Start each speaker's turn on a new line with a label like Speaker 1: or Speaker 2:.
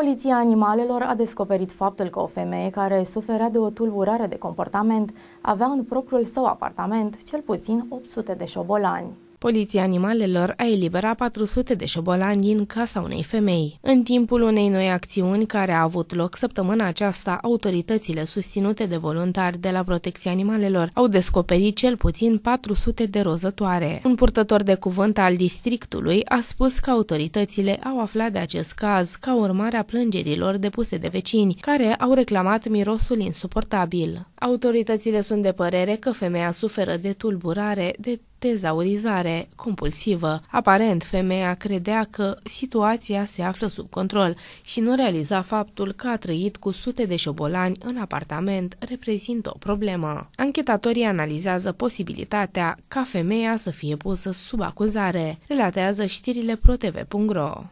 Speaker 1: Poliția animalelor a descoperit faptul că o femeie care suferea de o tulburare de comportament avea în propriul său apartament cel puțin 800 de șobolani.
Speaker 2: Poliția animalelor a eliberat 400 de șobolani din casa unei femei. În timpul unei noi acțiuni care a avut loc săptămâna aceasta, autoritățile susținute de voluntari de la Protecția Animalelor au descoperit cel puțin 400 de rozătoare. Un purtător de cuvânt al districtului a spus că autoritățile au aflat de acest caz ca urmare a plângerilor depuse de vecini, care au reclamat mirosul insuportabil. Autoritățile sunt de părere că femeia suferă de tulburare, de tezaurizare compulsivă. Aparent, femeia credea că situația se află sub control și nu realiza faptul că a trăit cu sute de șobolani în apartament reprezintă o problemă. Anchetatorii analizează posibilitatea ca femeia să fie pusă sub acuzare, relatează știrile protv.ro.